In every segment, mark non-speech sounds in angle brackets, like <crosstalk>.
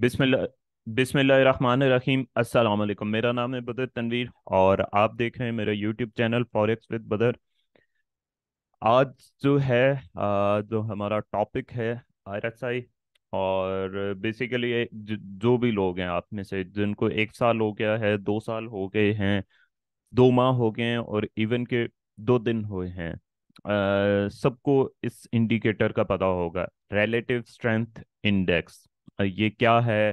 बिसमीम अस्सलाम मेरा नाम है बदर तनवीर और आप देख रहे हैं मेरा यूट्यूब चैनल फॉरेक्स विद बदर आज जो है जो हमारा टॉपिक है आई और बेसिकली जो भी लोग हैं आप में से जिनको एक साल हो गया है दो साल हो गए हैं दो माह हो गए हैं और इवन के दो दिन हुए हैं सबको इस इंडिकेटर का पता होगा रिलेटिव स्ट्रेंथ इंडेक्स ये क्या है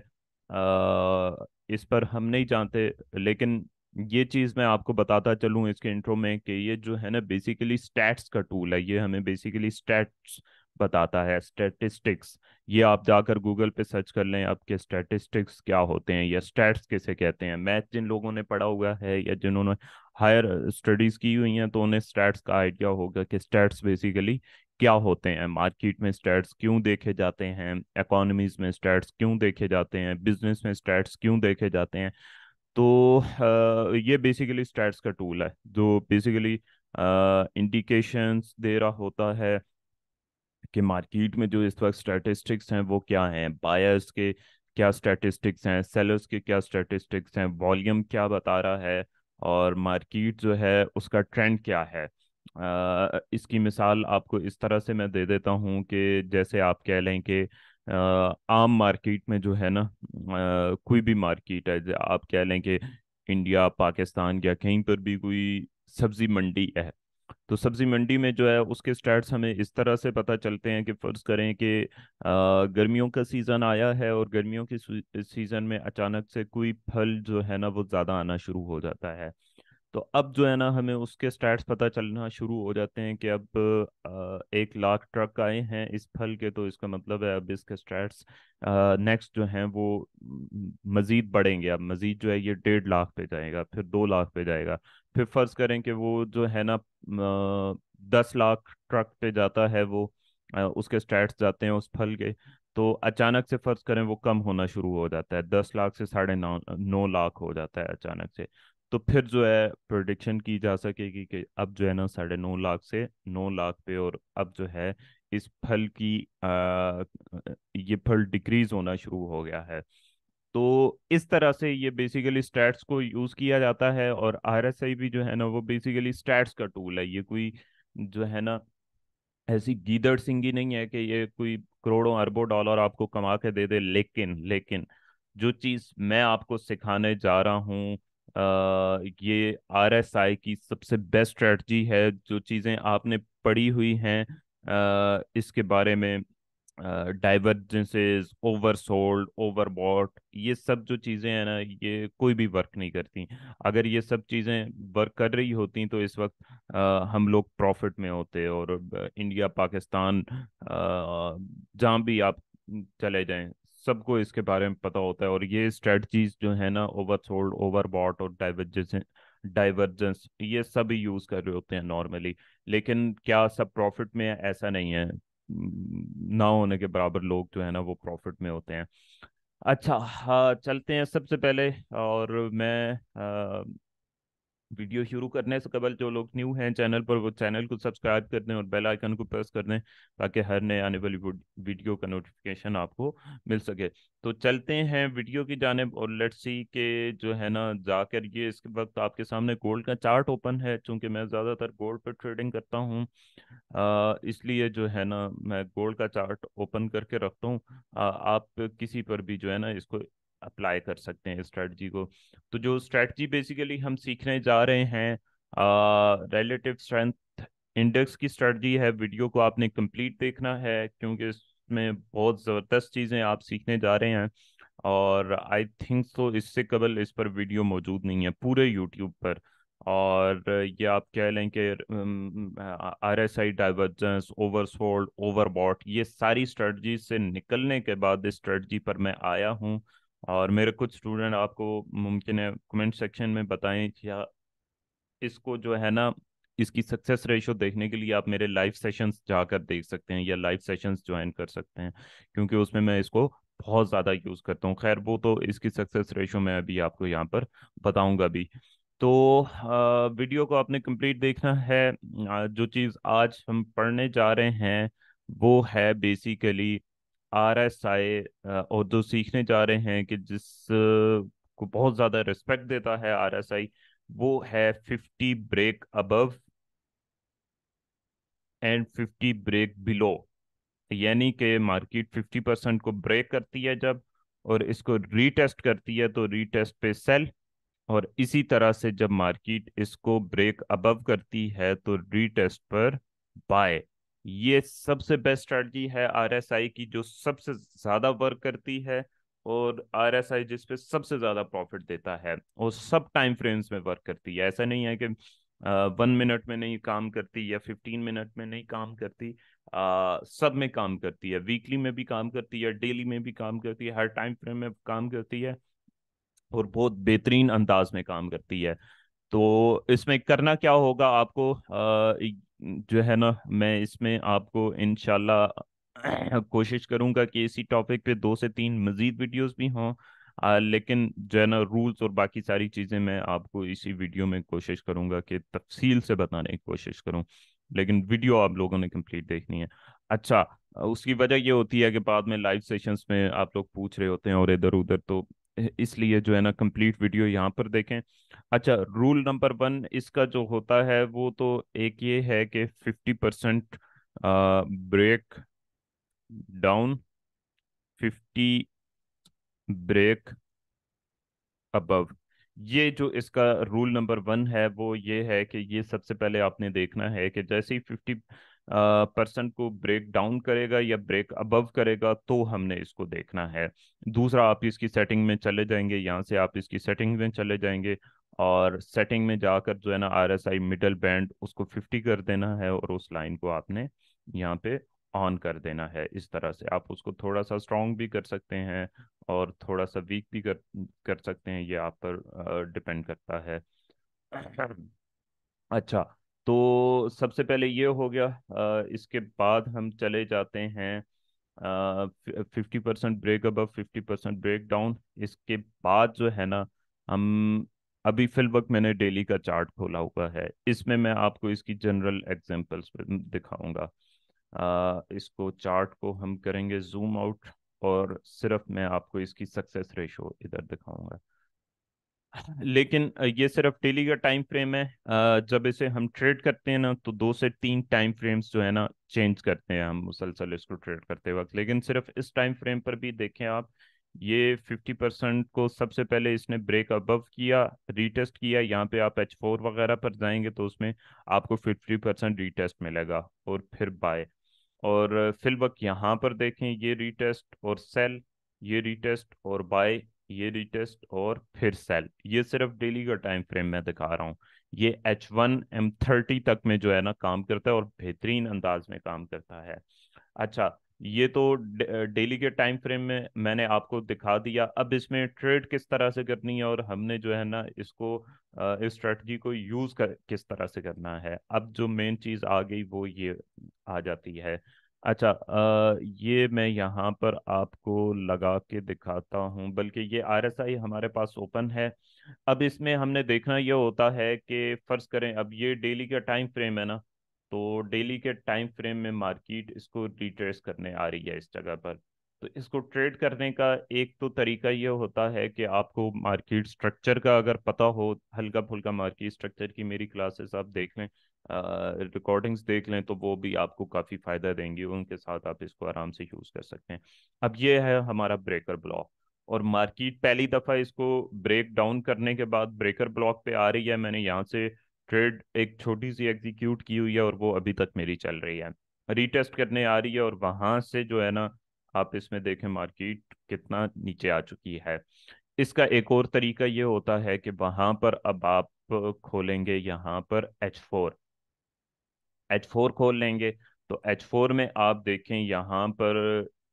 आ, इस पर हम नहीं जानते लेकिन ये चीज़ मैं आपको बताता चलूँ इसके इंट्रो में कि ये जो है ना बेसिकली स्टैट्स का टूल है ये हमें बेसिकली स्टैट्स बताता है स्टैटिस्टिक्स ये आप जाकर गूगल पे सर्च कर लें आपके स्टैटिस्टिक्स क्या होते हैं या स्टैट्स किसे कहते हैं मैथ जिन लोगों ने पढ़ा हुआ है या जिन्होंने हायर स्टडीज़ की हुई हैं तो उन्हें स्टैट्स का आइडिया होगा कि स्टैट्स बेसिकली क्या होते हैं मार्केट में स्टैट्स क्यों देखे जाते हैं इकोनॉमीज में स्टैट्स क्यों देखे जाते हैं बिजनेस में स्टैट्स क्यों देखे जाते हैं तो ये बेसिकली स्टैट्स का टूल है जो बेसिकली इंडिकेशंस दे रहा होता है कि मार्केट में जो इस वक्त स्टैटिस्टिक्स हैं वो क्या हैं बायर्स के क्या स्टैटिस्टिक्स हैं सेलर्स के क्या स्टैटिस्टिक्स हैं वॉल्यूम क्या बता रहा है और मार्केट जो है उसका ट्रेंड क्या है इसकी मिसाल आपको इस तरह से मैं दे देता हूँ कि जैसे आप कह लें कि आम मार्केट में जो है ना कोई भी मार्केट है आप कह लें कि इंडिया पाकिस्तान या कहीं पर भी कोई सब्जी मंडी है तो सब्जी मंडी में जो है उसके स्टैट्स हमें इस तरह से पता चलते हैं कि फ़र्ज़ करें कि गर्मियों का सीज़न आया है और गर्मियों के सीज़न में अचानक से कोई फल जो है ना वो ज़्यादा आना शुरू हो जाता है तो अब जो है ना हमें उसके स्टैट्स पता चलना शुरू हो जाते हैं कि अब एक लाख ट्रक आए हैं इस फल के तो इसका मतलब है अब इसके स्टैट्स नेक्स्ट जो हैं वो मज़ीद बढ़ेंगे अब मज़ीद जो है ये डेढ़ लाख पे जाएगा फिर दो लाख पे जाएगा फिर फ़र्ज़ करें कि वो जो है ना दस लाख ट्रक पे जाता है वो उसके स्टैट्स जाते हैं उस फल के तो अचानक से फर्ज करें वो कम होना शुरू हो जाता है दस लाख से साढ़े नौ नौ लाख हो जाता है अचानक से तो फिर जो है प्रोडिक्शन की जा सकेगी कि अब जो है ना साढ़े नौ लाख से नौ लाख पे और अब जो है इस फल की आ, ये फल डिक्रीज होना शुरू हो गया है तो इस तरह से ये बेसिकली स्टैट्स को यूज किया जाता है और आई भी जो है ना वो बेसिकली स्टैट्स का टूल है ये कोई जो है ना ऐसी गीदड़ सिंगी नहीं है कि ये कोई करोड़ों अरबों डॉलर आपको कमा के दे दे लेकिन लेकिन जो चीज मैं आपको सिखाने जा रहा हूँ ये आर एस आई की सबसे बेस्ट स्ट्रेटजी है जो चीज़ें आपने पढ़ी हुई हैं इसके बारे में divergences oversold overbought ये सब जो चीज़ें हैं ना ये कोई भी वर्क नहीं करती अगर ये सब चीज़ें वर्क कर रही होती तो इस वक्त आ, हम लोग प्रॉफिट में होते और इंडिया पाकिस्तान जहाँ भी आप चले जाएं सबको इसके बारे में पता होता है और ये स्ट्रेटजीज जो है ना ओवर बॉट और डाइवर्जेंस डाइवर्जेंस ये सब यूज कर रहे होते हैं नॉर्मली लेकिन क्या सब प्रॉफिट में ऐसा नहीं है ना होने के बराबर लोग जो है ना वो प्रॉफिट में होते हैं अच्छा हाँ चलते हैं सबसे पहले और मैं वीडियो शुरू करने से कबल जो लोग न्यू हैं चैनल पर वो चैनल को सब्सक्राइब कर दें और बेल आइकन को प्रेस कर दें ताकि हर नए आने वाली वीडियो का नोटिफिकेशन आपको मिल सके तो चलते हैं वीडियो की जानब और लेट्स सी के जो है ना जाकर ये इस वक्त आपके सामने गोल्ड का चार्ट ओपन है चूंकि मैं ज़्यादातर गोल्ड पर ट्रेडिंग करता हूँ इसलिए जो है ना मैं गोल्ड का चार्ट ओपन करके रखता हूँ आप किसी पर भी जो है ना इसको अप्लाई कर सकते हैं स्ट्रेटजी को तो जो स्ट्रेटजी बेसिकली हम सीखने जा रहे हैं रिलेटिव स्ट्रेंथ इंडेक्स की स्ट्रेटजी है वीडियो को आपने कंप्लीट देखना है क्योंकि इसमें बहुत ज़बरदस्त चीज़ें आप सीखने जा रहे हैं और आई थिंक तो इससे कबल इस पर वीडियो मौजूद नहीं है पूरे यूट्यूब पर और ये आप कह लें कि R S I divergence over overbought ये सारी स्ट्रेटजी से निकलने के बाद इस स्ट्रेटजी पर मैं आया हूँ और मेरे कुछ स्टूडेंट आपको मुमकिन है कमेंट सेक्शन में बताएं या हाँ, इसको जो है ना इसकी सक्सेस रेशो देखने के लिए आप मेरे लाइव सेशंस जाकर देख सकते हैं या लाइव सेशंस ज्वाइन कर सकते हैं क्योंकि उसमें मैं इसको बहुत ज़्यादा यूज़ करता हूँ खैर वो तो इसकी सक्सेस रेशो मैं अभी आपको यहाँ पर बताऊँगा भी तो आ, वीडियो को आपने कंप्लीट देखना है जो चीज़ आज हम पढ़ने जा रहे हैं वो है बेसिकली आर एस आई उर्दू सीखने जा रहे हैं कि जिस को बहुत ज़्यादा रिस्पेक्ट देता है आर एस आई वो है fifty break above and fifty break below यानी कि मार्केट फिफ्टी परसेंट को ब्रेक करती है जब और इसको रीटेस्ट करती है तो रीटेस्ट पे सेल और इसी तरह से जब मार्केट इसको ब्रेक अबव करती है तो रीटेस्ट पर बाय ये सबसे बेस्ट स्ट्रेटजी है आरएसआई की जो सबसे ज्यादा वर्क करती है और आर एस आई जिसपे सबसे ज्यादा प्रॉफिट देता है और सब टाइम फ्रेम्स में वर्क करती है ऐसा नहीं है कि वन मिनट में नहीं काम करती या फिफ्टीन मिनट में नहीं काम करती आ, सब में काम करती है वीकली में भी काम करती है डेली में भी काम करती है हर टाइम फ्रेम में काम करती है और बहुत बेहतरीन अंदाज में काम करती है तो इसमें करना क्या होगा आपको आ, जो है ना मैं इसमें आपको इनशाला <clears throat> कोशिश करूंगा कि इसी टॉपिक पे दो से तीन मजीद वीडियोस भी हों लेकिन जो है ना रूल्स और बाकी सारी चीज़ें मैं आपको इसी वीडियो में कोशिश करूंगा कि तफसील से बताने की कोशिश करूं लेकिन वीडियो आप लोगों ने कंप्लीट देखनी है अच्छा उसकी वजह ये होती है कि बाद में लाइव सेशंस में आप लोग पूछ रहे होते हैं और इधर उधर तो इसलिए जो है ना कंप्लीट वीडियो यहाँ पर देखें अच्छा रूल नंबर वन इसका जो होता है वो तो एक ये है कि fifty percent break down fifty break above ये जो इसका रूल नंबर वन है वो ये है कि ये सबसे पहले आपने देखना है कि जैसे ही फिफ्टी पर्सन को ब्रेक डाउन करेगा या ब्रेक अबव करेगा तो हमने इसको देखना है दूसरा आप इसकी सेटिंग में चले जाएंगे यहाँ से आप इसकी सेटिंग में चले जाएंगे और सेटिंग में जाकर जो है ना R S I middle band उसको फिफ्टी कर देना है और उस लाइन को आपने यहाँ पे ऑन कर देना है इस तरह से आप उसको थोड़ा सा स्ट्रॉन्ग भी कर सकते हैं और थोड़ा सा वीक भी कर कर सकते हैं ये आप पर डिपेंड करता है <clears throat> अच्छा तो सबसे पहले ये हो गया इसके बाद हम चले जाते हैं फिफ्टी परसेंट ब्रेक अब फिफ्टी परसेंट ब्रेक डाउन इसके बाद जो है ना हम अभी फिल वक्त मैंने डेली का चार्ट खोला हुआ है इसमें मैं आपको इसकी जनरल एग्जांपल्स दिखाऊंगा इसको चार्ट को हम करेंगे जूम आउट और सिर्फ मैं आपको इसकी सक्सेस रेशो इधर दिखाऊंगा लेकिन ये सिर्फ डेली का टाइम फ्रेम है जब इसे हम ट्रेड करते हैं ना तो दो से तीन टाइम फ्रेम्स जो है ना चेंज करते हैं हम मुसलसल इसको ट्रेड करते वक्त लेकिन सिर्फ इस टाइम फ्रेम पर भी देखें आप ये फिफ्टी परसेंट को सबसे पहले इसने ब्रेक अबव किया रीटेस्ट किया यहाँ पे आप एच फोर वगैरह पर जाएंगे तो उसमें आपको फिफ्टी परसेंट रीटेस्ट मिलेगा और फिर बाय और फिल वक्त यहाँ पर देखें ये रीटेस्ट और सेल ये रीटेस्ट और बाय ये रिटेस्ट और फिर सेल ये सिर्फ डेली का टाइम फ्रेम में दिखा रहा हूँ ये एच वन एम थर्टी तक में जो है ना काम करता है और बेहतरीन अंदाज में काम करता है अच्छा ये तो डेली के टाइम फ्रेम में मैंने आपको दिखा दिया अब इसमें ट्रेड किस तरह से करनी है और हमने जो है ना इसको इस स्ट्रेटजी को यूज कर किस तरह से करना है अब जो मेन चीज आ गई वो ये आ जाती है अच्छा आ, ये मैं यहाँ पर आपको लगा के दिखाता हूँ बल्कि ये आई हमारे पास ओपन है अब इसमें हमने देखना ये होता है कि फ़र्ज़ करें अब ये डेली का टाइम फ्रेम है ना तो डेली के टाइम फ्रेम में मार्केट इसको रिट्रेस करने आ रही है इस जगह पर तो इसको ट्रेड करने का एक तो तरीका ये होता है कि आपको मार्केट स्ट्रक्चर का अगर पता हो हल्का फुल्का मार्केट स्ट्रक्चर की मेरी क्लासेस आप देख लें रिकॉर्डिंग्स देख लें तो वो भी आपको काफ़ी फ़ायदा देंगी उनके साथ आप इसको आराम से यूज़ कर सकते हैं अब ये है हमारा ब्रेकर ब्लॉक और मार्केट पहली दफ़ा इसको ब्रेक डाउन करने के बाद ब्रेकर ब्लॉक पे आ रही है मैंने यहाँ से ट्रेड एक छोटी सी एग्जीक्यूट की हुई है और वो अभी तक मेरी चल रही है रीटेस्ट करने आ रही है और वहाँ से जो है ना आप इसमें देखें मार्केट कितना नीचे आ चुकी है इसका एक और तरीका ये होता है कि वहां पर अब आप खोलेंगे यहाँ पर एच फोर एच फोर खोल लेंगे तो एच फोर में आप देखें यहाँ पर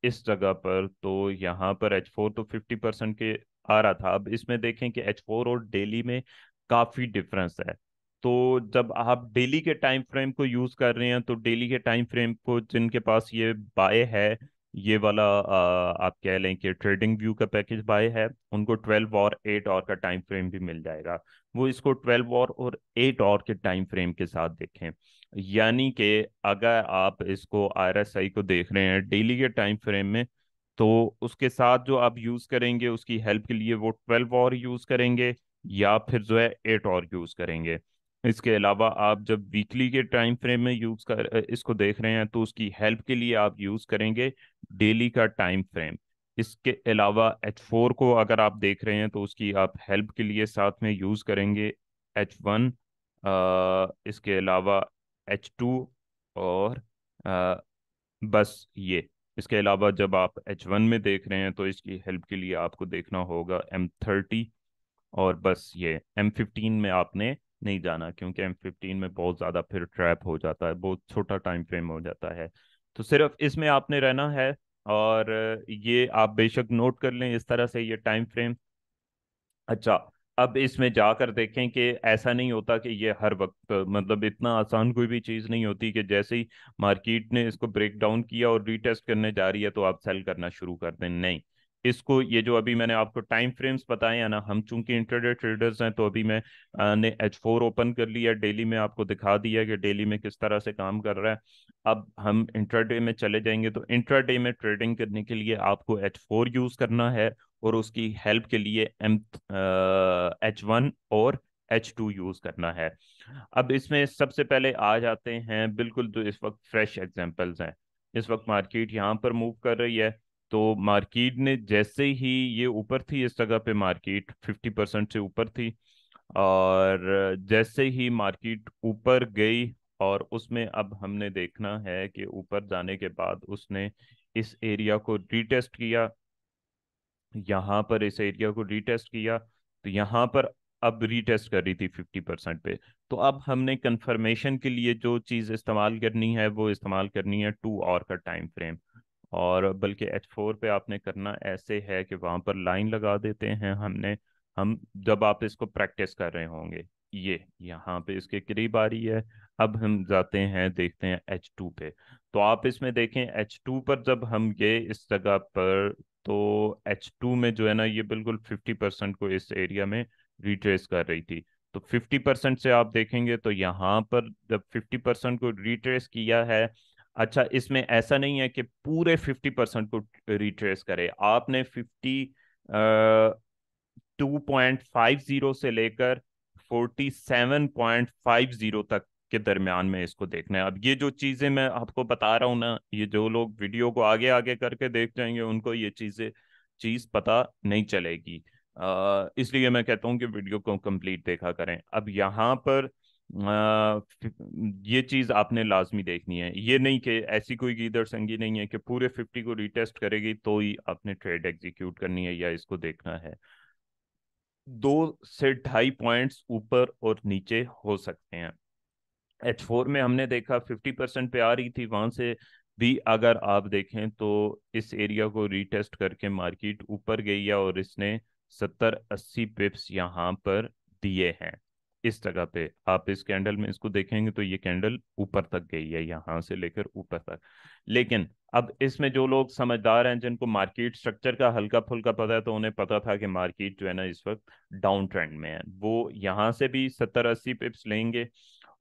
इस जगह पर तो यहाँ पर एच फोर तो फिफ्टी परसेंट के आ रहा था अब इसमें देखें कि एच फोर और डेली में काफ़ी डिफरेंस है तो जब आप डेली के टाइम फ्रेम को यूज़ कर रहे हैं तो डेली के टाइम फ्रेम को जिनके पास ये बाय है ये वाला आ, आप कह लें कि ट्रेडिंग व्यू का पैकेज बाय है उनको ट्वेल्व और एट और का टाइम फ्रेम भी मिल जाएगा वो इसको ट्वेल्व और और एट और के टाइम फ्रेम के साथ देखें यानी कि अगर आप इसको आर को देख रहे हैं डेली के टाइम फ्रेम में तो उसके साथ जो आप यूज़ करेंगे उसकी हेल्प के लिए वो ट्वेल्व और यूज़ करेंगे या फिर जो है एट और यूज़ करेंगे इसके अलावा आप जब वीकली के टाइम फ्रेम में यूज कर इसको देख रहे हैं तो उसकी हेल्प के लिए आप यूज करेंगे डेली का टाइम फ्रेम इसके अलावा एच फोर को अगर आप देख रहे हैं तो उसकी आप हेल्प के लिए साथ में यूज करेंगे एच वन इसके अलावा एच टू और आ, बस ये इसके अलावा जब आप एच वन में देख रहे हैं तो इसकी हेल्प के लिए आपको देखना होगा एम थर्टी और बस ये एम फिफ्टीन में आपने नहीं जाना क्योंकि एम फिफ्टीन में बहुत ज़्यादा फिर ट्रैप हो जाता है बहुत छोटा टाइम फ्रेम हो जाता है तो सिर्फ इसमें आपने रहना है और ये आप बेशक नोट कर लें इस तरह से ये टाइम फ्रेम अच्छा अब इसमें जाकर देखें कि ऐसा नहीं होता कि ये हर वक्त मतलब इतना आसान कोई भी चीज़ नहीं होती कि जैसे ही मार्केट ने इसको ब्रेक डाउन किया और रीटेस्ट करने जा रही है तो आप सेल करना शुरू कर दें नहीं इसको ये जो अभी मैंने आपको टाइम फ्रेम्स बताए हैं ना हम चूंकि इंटरडे ट्रेडर्स हैं तो अभी मैं ने एच फोर ओपन कर लिया डेली में आपको दिखा दिया कि डेली में किस तरह से काम कर रहा है अब हम इंटरडे में चले जाएंगे तो इंटरडे में ट्रेडिंग करने के लिए आपको एच फोर यूज करना है और उसकी हेल्प के लिए एम एच वन और एच टू यूज करना है अब इसमें सबसे पहले आ जाते हैं बिल्कुल तो इस वक्त फ्रेश एग्जाम्पल्स हैं इस वक्त मार्केट यहाँ पर मूव कर रही है तो मार्केट ने जैसे ही ये ऊपर थी इस जगह पे मार्केट 50 परसेंट से ऊपर थी और जैसे ही मार्केट ऊपर गई और उसमें अब हमने देखना है कि ऊपर जाने के बाद उसने इस एरिया को रीटेस्ट किया यहाँ पर इस एरिया को रीटेस्ट किया तो यहाँ पर अब रीटेस्ट कर रही थी 50 परसेंट पे तो अब हमने कंफर्मेशन के लिए जो चीज़ इस्तेमाल करनी है वो इस्तेमाल करनी है टू और का टाइम फ्रेम और बल्कि एच फोर पे आपने करना ऐसे है कि वहां पर लाइन लगा देते हैं हमने हम जब आप इसको प्रैक्टिस कर रहे होंगे ये यहाँ पे इसके करीब आ रही है अब हम जाते हैं देखते हैं एच टू पे तो आप इसमें देखें एच टू पर जब हम ये इस जगह पर तो एच टू में जो है ना ये बिल्कुल फिफ्टी परसेंट को इस एरिया में रिट्रेस कर रही थी तो फिफ्टी परसेंट से आप देखेंगे तो यहाँ पर जब फिफ्टी परसेंट को रिट्रेस किया है अच्छा इसमें ऐसा नहीं है कि पूरे फिफ्टी परसेंट को रिट्रेस करे आपने fifty two point five zero से लेकर forty seven point five zero तक के दरमियान में इसको देखना है अब ये जो चीज़ें मैं आपको बता रहा हूँ ना ये जो लोग वीडियो को आगे आगे करके देख जाएंगे उनको ये चीज़ें चीज़ पता नहीं चलेगी इसलिए मैं कहता हूँ कि वीडियो को कंप्लीट देखा करें अब यहाँ पर ये चीज आपने लाजमी देखनी है ये नहीं कि ऐसी कोई गीदर संगी नहीं है कि पूरे फिफ्टी को रिटेस्ट करेगी तो ही आपने ट्रेड एग्जीक्यूट करनी है या इसको देखना है दो से ढाई पॉइंट्स ऊपर और नीचे हो सकते हैं एच फोर में हमने देखा फिफ्टी परसेंट पे आ रही थी वहां से भी अगर आप देखें तो इस एरिया को रीटेस्ट करके मार्केट ऊपर गई है और इसने सत्तर अस्सी पिप्स यहाँ पर दिए हैं इस जगह पे आप इस कैंडल में इसको देखेंगे तो ये कैंडल ऊपर तक गई है यहाँ से लेकर ऊपर तक लेकिन अब इसमें जो लोग समझदार हैं जिनको मार्केट स्ट्रक्चर का हल्का फुल्का पता है तो उन्हें पता था कि मार्केट जो है ना इस वक्त डाउन ट्रेंड में है वो यहाँ से भी सत्तर अस्सी पिप्स लेंगे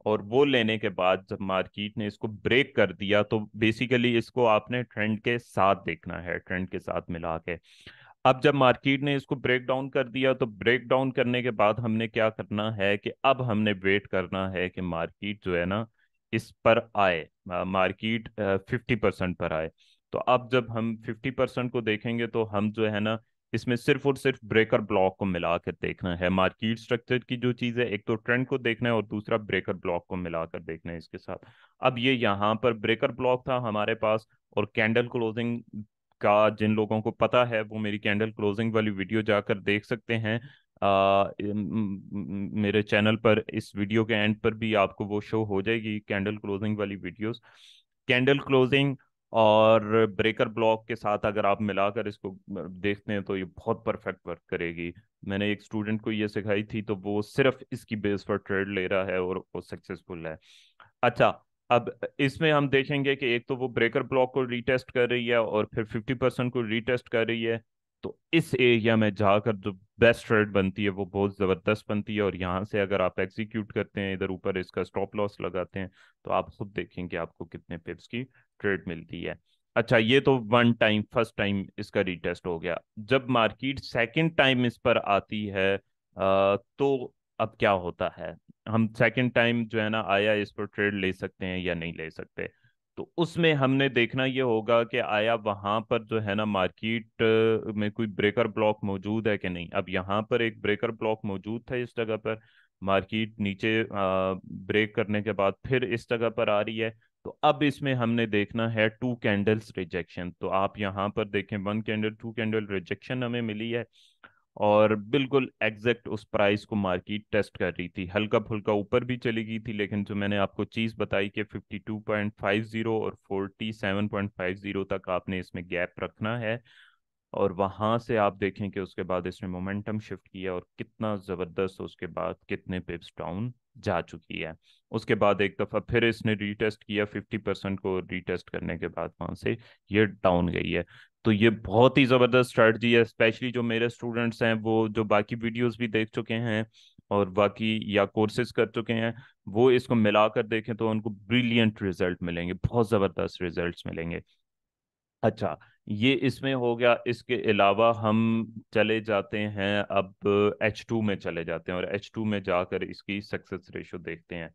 और वो लेने के बाद जब मार्केट ने इसको ब्रेक कर दिया तो बेसिकली इसको आपने ट्रेंड के साथ देखना है ट्रेंड के साथ मिला के अब जब मार्केट ने इसको ब्रेक डाउन कर दिया तो ब्रेक डाउन करने के बाद हमने क्या करना है कि अब हमने वेट करना है कि मार्केट जो है ना इस पर आए मार्केट फिफ्टी परसेंट पर आए तो अब जब हम फिफ्टी परसेंट को देखेंगे तो हम जो है ना इसमें सिर्फ और सिर्फ ब्रेकर ब्लॉक को मिलाकर देखना है मार्केट स्ट्रक्चर की जो चीज़ है एक तो ट्रेंड को देखना है और दूसरा ब्रेकर ब्लॉक को मिलाकर देखना है इसके साथ अब ये यहाँ पर ब्रेकर ब्लॉक था हमारे पास और कैंडल क्लोजिंग का जिन लोगों को पता है वो मेरी कैंडल क्लोजिंग वाली वीडियो जाकर देख सकते हैं आ, मेरे चैनल पर इस वीडियो के एंड पर भी आपको वो शो हो जाएगी कैंडल क्लोजिंग वाली वीडियोस कैंडल क्लोजिंग और ब्रेकर ब्लॉक के साथ अगर आप मिलाकर इसको देखते हैं तो ये बहुत परफेक्ट वर्क करेगी मैंने एक स्टूडेंट को ये सिखाई थी तो वो सिर्फ इसकी बेस पर ट्रेड ले रहा है और वो सक्सेसफुल है अच्छा अब इसमें हम देखेंगे कि एक तो वो ब्रेकर ब्लॉक को रीटेस्ट कर रही है और फिर फिफ्टी परसेंट को रीटेस्ट कर रही है तो इस एरिया में जाकर जो बेस्ट ट्रेड बनती है वो बहुत ज़बरदस्त बनती है और यहाँ से अगर आप एग्जीक्यूट करते हैं इधर ऊपर इसका स्टॉप लॉस लगाते हैं तो आप खुद देखेंगे आपको कितने पिप्स की ट्रेड मिलती है अच्छा ये तो वन टाइम फर्स्ट टाइम इसका रीटेस्ट हो गया जब मार्केट सेकेंड टाइम इस पर आती है आ, तो अब क्या होता है हम सेकेंड टाइम जो है ना आया इस पर ट्रेड ले सकते हैं या नहीं ले सकते तो उसमें हमने देखना ये होगा कि आया वहां पर जो है ना मार्केट में कोई ब्रेकर ब्लॉक मौजूद है कि नहीं अब यहाँ पर एक ब्रेकर ब्लॉक मौजूद था इस जगह पर मार्केट नीचे ब्रेक करने के बाद फिर इस जगह पर आ रही है तो अब इसमें हमने देखना है टू कैंडल्स रिजेक्शन तो आप यहाँ पर देखें one candle two candle rejection हमें मिली है और बिल्कुल एग्जैक्ट उस प्राइस को मार्केट टेस्ट कर रही थी हल्का फुल्का ऊपर भी चली गई थी लेकिन जो मैंने आपको चीज़ बताई कि 52.50 और 47.50 तक आपने इसमें गैप रखना है और वहाँ से आप देखें कि उसके बाद इसने मोमेंटम शिफ्ट किया और कितना ज़बरदस्त उसके बाद कितने पिप्स डाउन जा चुकी है उसके बाद एक दफ़ा फिर इसने रीटेस्ट किया फिफ्टी परसेंट को रीटेस्ट करने के बाद वहाँ से ये डाउन गई है तो ये बहुत ही ज़बरदस्त स्ट्रैटी है स्पेशली जो मेरे स्टूडेंट्स हैं वो जो बाकी वीडियोस भी देख चुके हैं और बाकी या कोर्सेज कर चुके हैं वो इसको मिलाकर देखें तो उनको ब्रिलियंट रिजल्ट मिलेंगे बहुत ज़बरदस्त रिजल्ट मिलेंगे अच्छा ये इसमें हो गया इसके अलावा हम चले जाते हैं अब एच टू में चले जाते हैं और एच टू में जाकर इसकी सक्सेस रेशो देखते हैं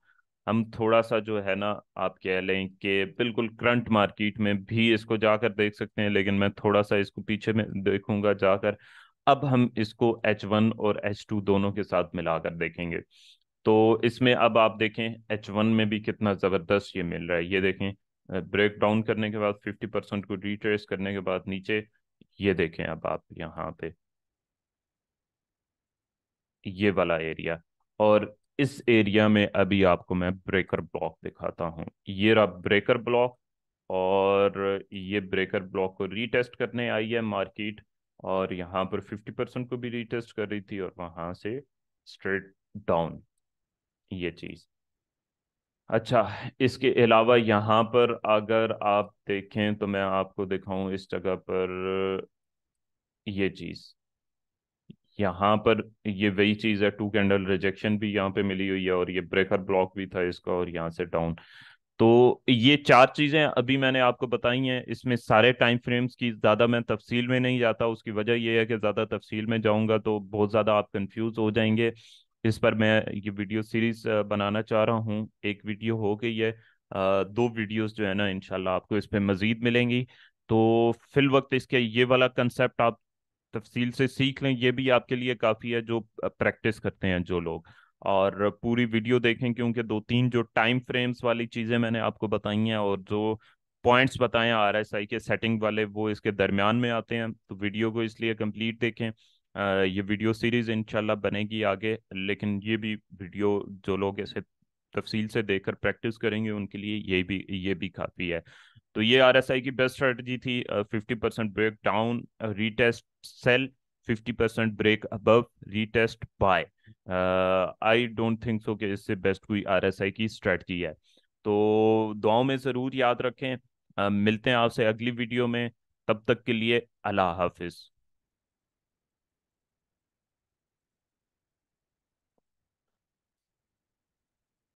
हम थोड़ा सा जो है ना आप कह लें कि बिल्कुल करंट मार्केट में भी इसको जाकर देख सकते हैं लेकिन मैं थोड़ा सा इसको पीछे में देखूंगा जाकर अब हम इसको एच वन और एच टू दोनों के साथ मिलाकर देखेंगे तो इसमें अब आप देखें एच वन में भी कितना ज़बरदस्त ये मिल रहा है ये देखें ब्रेक डाउन करने के बाद फिफ्टी परसेंट को रिट्रेस करने के बाद नीचे ये देखें अब आप यहाँ पे ये वाला एरिया और इस एरिया में अभी आपको मैं ब्रेकर ब्लॉक दिखाता हूँ ये रहा ब्रेकर ब्लॉक और ये ब्रेकर ब्लॉक को रीटेस्ट करने आई है मार्केट और यहाँ पर फिफ्टी परसेंट को भी रीटेस्ट कर रही थी और वहाँ से स्ट्रेट डाउन ये चीज़ अच्छा इसके अलावा यहाँ पर अगर आप देखें तो मैं आपको दिखाऊं इस जगह पर ये चीज़ यहाँ पर ये वही चीज़ है टू कैंडल रिजेक्शन भी यहाँ पे मिली हुई है और ये ब्रेकर ब्लॉक भी था इसका और यहाँ से डाउन तो ये चार चीज़ें अभी मैंने आपको बताई हैं इसमें सारे टाइम फ्रेम्स की ज़्यादा मैं तफसील में नहीं जाता उसकी वजह यह है कि ज़्यादा तफसील में जाऊंगा तो बहुत ज़्यादा आप कंफ्यूज हो जाएंगे इस पर मैं ये वीडियो सीरीज बनाना चाह रहा हूँ एक वीडियो हो गई है दो वीडियोस जो है ना इनशाला आपको इस पर मजीद मिलेंगी तो फिल वक्त इसके ये वाला कंसेप्ट आप तफसील से सीख लें ये भी आपके लिए काफ़ी है जो प्रैक्टिस करते हैं जो लोग और पूरी वीडियो देखें क्योंकि दो तीन जो टाइम फ्रेम्स वाली चीज़ें मैंने आपको बताई हैं और जो पॉइंट्स बताएं आरएसआई के सेटिंग वाले वो इसके दरमियान में आते हैं तो वीडियो को इसलिए कंप्लीट देखें ये वीडियो सीरीज़ इनशाला बनेगी आगे लेकिन ये भी वीडियो जो लोग ऐसे तफसील से देखकर प्रैक्टिस करेंगे उनके लिए ये भी ये भी काफ़ी है तो ये आर एस आई की बेस्ट स्ट्रेटजी थी fifty percent break down retest sell fifty percent break above retest buy I don't think so कि इससे बेस्ट कोई आर एस आई की स्ट्रेटजी है तो दुआओं में ज़रूर याद रखें uh, मिलते हैं आपसे अगली वीडियो में तब तक के लिए अल्लाह हाफिज़